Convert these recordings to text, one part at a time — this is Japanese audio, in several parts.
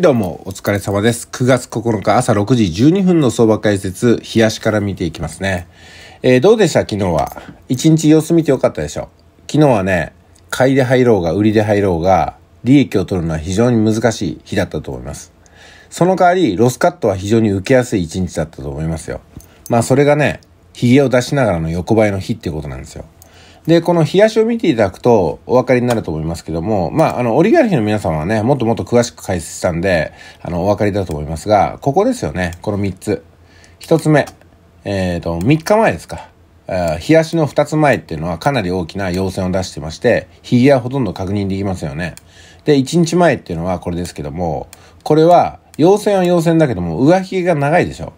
どうも、お疲れ様です。9月9日朝6時12分の相場解説、冷やしから見ていきますね。えー、どうでした昨日は。一日様子見てよかったでしょ昨日はね、買いで入ろうが売りで入ろうが、利益を取るのは非常に難しい日だったと思います。その代わり、ロスカットは非常に受けやすい一日だったと思いますよ。まあ、それがね、髭を出しながらの横ばいの日ってことなんですよ。で、この冷やしを見ていただくとお分かりになると思いますけども、まあ、あの、オリガルヒの皆様はね、もっともっと詳しく解説したんで、あの、お分かりだと思いますが、ここですよね。この3つ。1つ目。えっ、ー、と、3日前ですか。冷やしの2つ前っていうのはかなり大きな陽線を出してまして、ヒゲはほとんど確認できますよね。で、1日前っていうのはこれですけども、これは、陽線は陽線だけども、上髭が長いでしょ。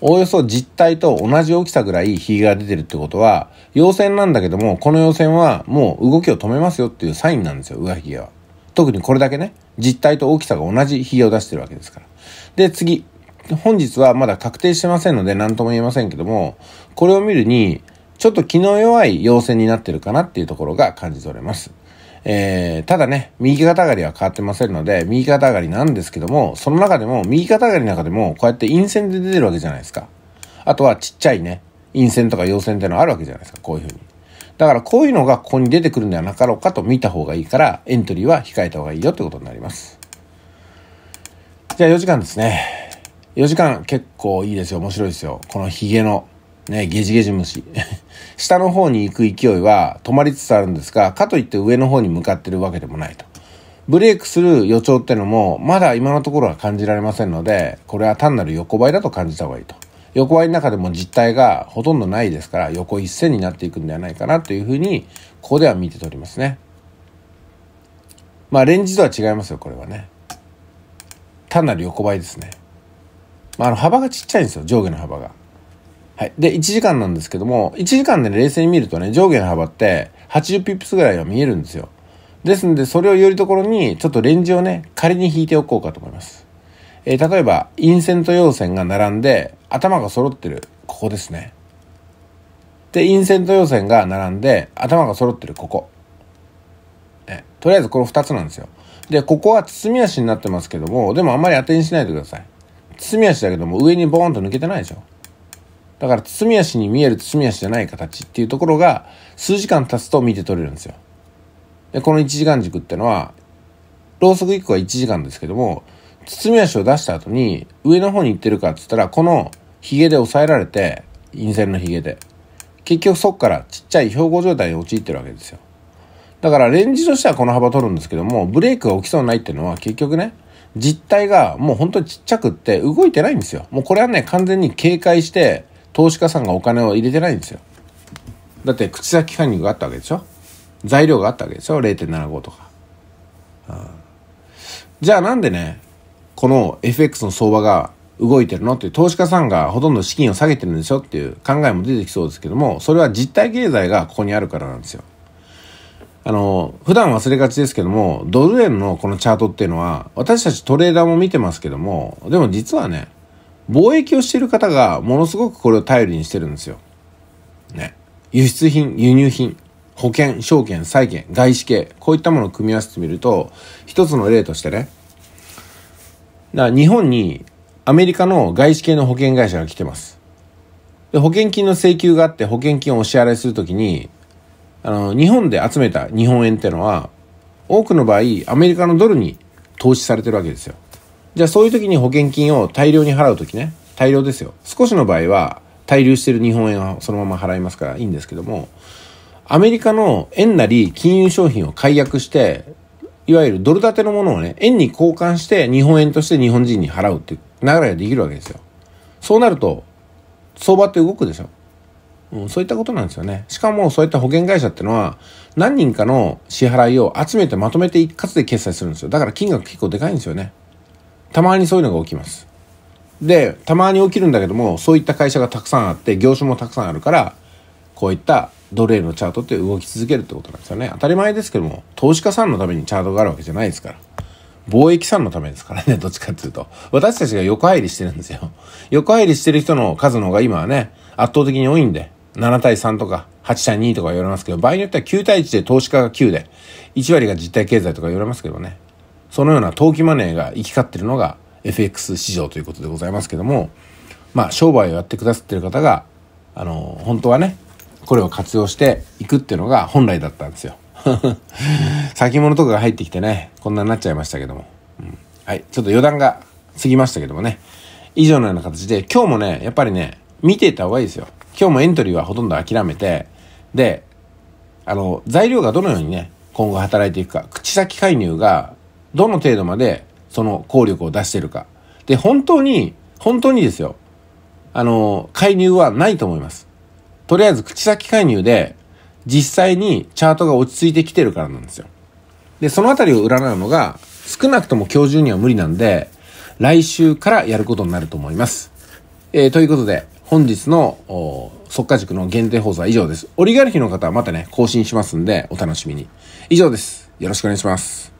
おおよそ実体と同じ大きさぐらいヒゲが出てるってことは、陽線なんだけども、この陽線はもう動きを止めますよっていうサインなんですよ、上髭は。特にこれだけね、実体と大きさが同じ髭を出してるわけですから。で、次。本日はまだ確定してませんので何とも言えませんけども、これを見るに、ちょっと気の弱い陽線になってるかなっていうところが感じ取れます。えー、ただね、右肩上がりは変わってませんので、右肩上がりなんですけども、その中でも、右肩上がりの中でも、こうやって陰線で出てるわけじゃないですか。あとはちっちゃいね、陰線とか陽線っていうのはあるわけじゃないですか、こういうふうに。だからこういうのがここに出てくるんではなかろうかと見た方がいいから、エントリーは控えた方がいいよってことになります。じゃあ4時間ですね。4時間結構いいですよ、面白いですよ。このヒゲのね、ゲジゲジ虫。下の方に行く勢いは止まりつつあるんですが、かといって上の方に向かってるわけでもないと。ブレイクする予兆ってのも、まだ今のところは感じられませんので、これは単なる横ばいだと感じた方がいいと。横ばいの中でも実体がほとんどないですから、横一線になっていくんではないかなというふうに、ここでは見て取りますね。まあ、レンジとは違いますよ、これはね。単なる横ばいですね。まあ、あの、幅がちっちゃいんですよ、上下の幅が。はい。で、1時間なんですけども、1時間で冷静に見るとね、上下の幅って80ピップスぐらいは見えるんですよ。ですので、それをよりところに、ちょっとレンジをね、仮に引いておこうかと思います。えー、例えば、陰線と陽線が並んで、頭が揃ってる、ここですね。で、陰線と陽線が並んで、頭が揃ってる、ここ。ね、とりあえずこの2つなんですよ。で、ここは包み足になってますけども、でもあんまり当てにしないでください。包み足だけども、上にボーンと抜けてないでしょ。だから包み足に見える包み足じゃない形っていうところが数時間経つと見て取れるんですよ。で、この1時間軸ってのは、ろうそく1個は1時間ですけども、包み足を出した後に上の方に行ってるかっつったら、この髭で押さえられて、陰線の髭で。結局そっからちっちゃい標高状態に陥ってるわけですよ。だからレンジとしてはこの幅取るんですけども、ブレークが起きそうないっていうのは結局ね、実体がもう本当にちっちゃくって動いてないんですよ。もうこれはね、完全に警戒して、投資家さんがお金を入れてないんですよだって口先管理があったわけでしょ材料があったわけでしょ0.75とか、うん、じゃあなんでねこの FX の相場が動いてるのって投資家さんがほとんど資金を下げてるんでしょっていう考えも出てきそうですけどもそれは実体経済がここにあるからなんですよあの普段忘れがちですけどもドル円のこのチャートっていうのは私たちトレーダーも見てますけどもでも実はね貿易をしている方がものすごくこれを頼りにしてるんですよ。ね。輸出品、輸入品、保険、証券、債券、外資系、こういったものを組み合わせてみると、一つの例としてね、だから日本にアメリカの外資系の保険会社が来てます。で、保険金の請求があって保険金をお支払いするときに、あの、日本で集めた日本円っていうのは、多くの場合、アメリカのドルに投資されてるわけですよ。じゃあそういう時に保険金を大量に払う時ね、大量ですよ。少しの場合は、滞留してる日本円はそのまま払いますからいいんですけども、アメリカの円なり金融商品を解約して、いわゆるドル建てのものをね、円に交換して日本円として日本人に払うっていう流れができるわけですよ。そうなると、相場って動くでしょ。うん、そういったことなんですよね。しかもそういった保険会社ってのは、何人かの支払いを集めてまとめて一括で決済するんですよ。だから金額結構でかいんですよね。たまにそういうのが起きます。で、たまに起きるんだけども、そういった会社がたくさんあって、業種もたくさんあるから、こういった奴隷のチャートって動き続けるってことなんですよね。当たり前ですけども、投資家さんのためにチャートがあるわけじゃないですから。貿易さんのためですからね、どっちかっていうと。私たちが横入りしてるんですよ。横入りしてる人の数の方が今はね、圧倒的に多いんで、7対3とか8対2とか言われますけど、場合によっては9対1で投資家が9で、1割が実体経済とか言われますけどね。そのような投機マネーが行き交ってるのが FX 市場ということでございますけども、まあ、商売をやってくださってる方が、あの、本当はね、これを活用していくっていうのが本来だったんですよ。先物とかが入ってきてね、こんなになっちゃいましたけども。うん、はい、ちょっと余談が過ぎましたけどもね。以上のような形で、今日もね、やっぱりね、見ていた方がいいですよ。今日もエントリーはほとんど諦めて、で、あの、材料がどのようにね、今後働いていくか、口先介入がどの程度までその効力を出してるか。で、本当に、本当にですよ。あの、介入はないと思います。とりあえず口先介入で、実際にチャートが落ち着いてきてるからなんですよ。で、そのあたりを占うのが、少なくとも今日中には無理なんで、来週からやることになると思います。えー、ということで、本日の、速化塾の限定放送は以上です。オリガルヒの方はまたね、更新しますんで、お楽しみに。以上です。よろしくお願いします。